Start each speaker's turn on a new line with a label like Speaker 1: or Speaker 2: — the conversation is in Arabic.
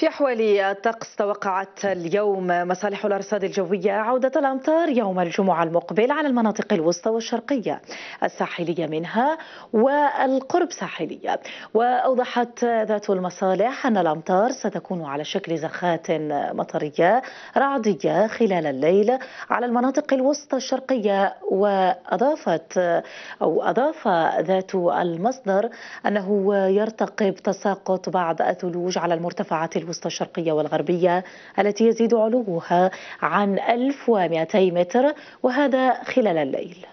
Speaker 1: في أحوال الطقس توقعت اليوم مصالح الأرصاد الجوية عودة الأمطار يوم الجمعة المقبل على المناطق الوسطى والشرقية الساحلية منها والقرب ساحلية وأوضحت ذات المصالح أن الأمطار ستكون على شكل زخات مطرية رعدية خلال الليل على المناطق الوسطى الشرقية وأضافت أو أضاف ذات المصدر أنه يرتقب تساقط بعض الثلوج على المرتفعات الوسطى الوسطى الشرقية والغربية التي يزيد علوها عن 1200 متر وهذا خلال الليل